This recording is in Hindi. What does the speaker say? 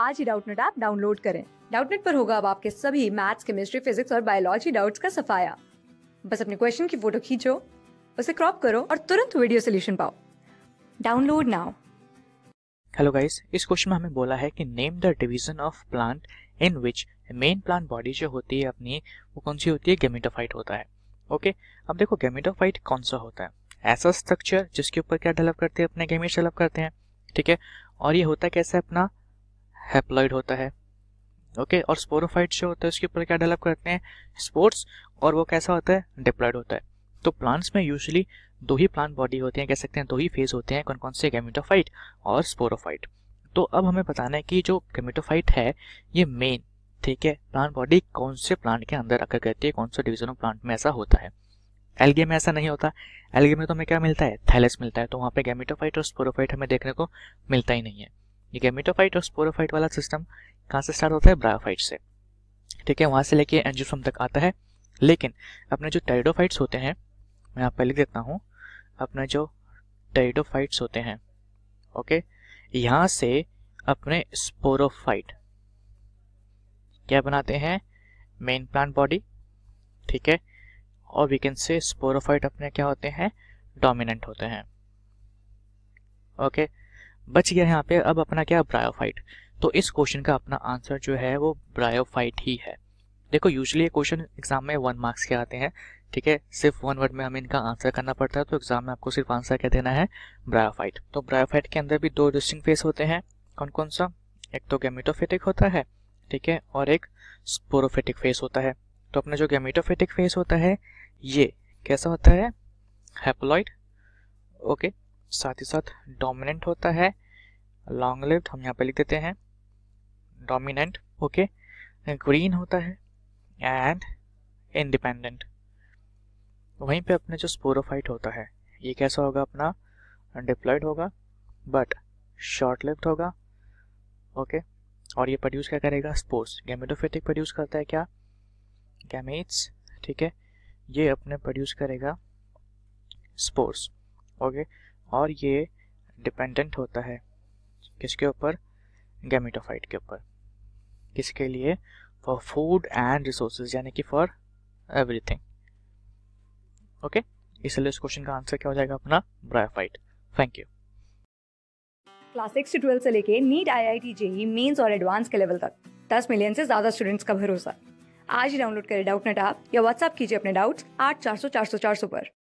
आज ही डाउटनेट ऐप डाउनलोड करें डाउटनेट पर होगा अब आपके सभी मैथ्स केमिस्ट्री फिजिक्स और बायोलॉजी डाउट्स का सफाया बस अपने क्वेश्चन की फोटो खींचो उसे क्रॉप करो और तुरंत वीडियो सोल्यूशन पाओ डाउनलोड नाउ हेलो गाइस इस क्वेश्चन में हमें बोला है कि name the division of plant in which main plant body जो होती है अपनी वो कौन सी होती है गेमिटोफाइट होता है ओके अब देखो गेमिटोफाइट कौन सा होता है ऐसा स्ट्रक्चर जिसके ऊपर क्या डेवलप करते हैं अपने गेमेट डेवलप करते हैं ठीक है और ये होता कैसा अपना हैप्लॉइड होता है ओके okay, और स्पोरोफाइट जो होता है उसके ऊपर क्या डेवलप करते हैं स्पोर्ट्स और वो कैसा होता है डिप्लॉयड होता है तो प्लांट्स में यूजली दो ही प्लांट बॉडी होती हैं कह सकते हैं दो ही फेज होते हैं कौन कौन से गेमिटोफाइट और स्पोरोफाइट तो अब हमें बताना है कि जो गेमिटोफाइट है ये मेन ठीक है प्लांट बॉडी कौन से प्लांट के अंदर आकर कहती है कौन से डिविजन ऑफ प्लांट में ऐसा होता है एलगे में ऐसा नहीं होता एलगे में तो हमें क्या मिलता है थैलस मिलता है तो वहाँ पे गेमिटोफाइट और स्पोरोफाइट हमें देखने को मिलता ही नहीं है ये गैमेटोफाइट और स्पोरोफाइट वाला सिस्टम कहाँ से स्टार्ट होता है ब्रायोफाइट से ठीक है वहाँ से लेके एंजियोसोम तक आता है लेकिन अपने जो टेरिडोफाइट्स होते हैं मैं आप पर लिख देता हूँ अपने जो टेरिडोफाइट्स होते हैं ओके यहाँ से अपने स्पोरोफाइट क्या बनाते हैं मेन प्लांट बॉडी ठीक है और वी कैन से स्पोरोफाइट अपने क्या होते हैं डोमिनेंट होते हैं ओके okay? बच गया यहाँ पे अब अपना क्या ब्रायोफाइट तो इस क्वेश्चन का अपना आंसर जो है वो ब्रायोफाइट ही है देखो यूजली ये क्वेश्चन एग्जाम में वन मार्क्स के आते हैं ठीक है सिर्फ वन वर्ड में हमें इनका आंसर करना पड़ता है तो एग्जाम में आपको सिर्फ आंसर क्या देना है ब्रायोफाइट तो ब्रायोफाइट के अंदर भी दो डिस्टिंग फेस होते हैं कौन कौन सा एक तो गेमिटोफेटिक होता है ठीक है और एक स्पोरोफेटिक फेस होता है तो अपना जो गेमिटोफेटिक फेस होता है ये कैसा होता है हैप्लॉइड ओके साथ ही साथ डोमिनेंट होता है लॉन्ग लिव्ड हम यहाँ पे लिख देते हैं डोमिनेंट ओके ग्रीन होता है एंड इंडिपेंडेंट वहीं पे अपने जो स्पोरोफाइट होता है ये कैसा होगा अपना डिप्लॉयड होगा बट शॉर्ट लिफ्ट होगा ओके okay? और ये प्रोड्यूस क्या करेगा स्पोर्स गैमेटोफेटिक प्रोड्यूस करता है क्या गैमेट्स ठीक है ये अपने प्रोड्यूस करेगा स्पोर्स ओके okay? और ये डिपेंडेंट होता है किसके ऊपर गैमिटोफाइट के ऊपर किसके लिए फॉर फूड एंड रिसोर्स यानी कि फॉर एवरीथिंग ओके इसलिए इस क्वेश्चन का आंसर क्या हो जाएगा अपना bryophyte thank you class six से ट्वेल्थ से लेके NEET I I T JEE mains और एडवांस के लेवल तक दस मिलियन से ज्यादा स्टूडेंट्स का भरोसा आज ही डाउनलोड करें डाउट नेट ऐप या व्हाट्सएप कीजिए अपने डाउट्स आठ चार सौ चार सौ चार सौ पर